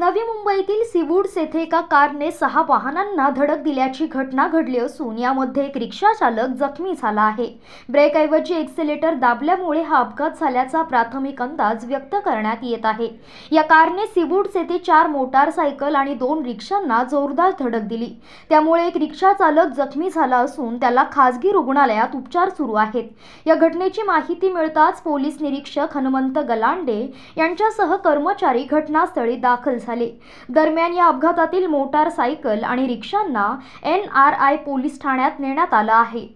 नवी मुंबईतील सिवूड्स येथे एका कारने सहा वाहनांना धडक दिल्याची घटना घडली असून यामध्ये एक रिक्षा चालक जखमी झाला आहे ब्रेकऐवजी एक्सिलेटर दाबल्यामुळे हा अपघात झाल्याचा प्राथमिक अंदाज व्यक्त करण्यात येत आहे या कारने सिवूड्स येथे चार मोटारसायकल आणि दोन रिक्षांना जोरदार धडक दिली त्यामुळे एक रिक्षा चालक जखमी झाला असून त्याला खासगी रुग्णालयात उपचार सुरू आहेत या घटनेची माहिती मिळताच पोलीस निरीक्षक हनुमंत गलांडे यांच्यासह कर्मचारी घटनास्थळी दाखल झाले झाले दरम्यान या अपघातातील मोटारसायकल आणि रिक्षांना एन आर आय पोलीस ठाण्यात नेण्यात आलं आहे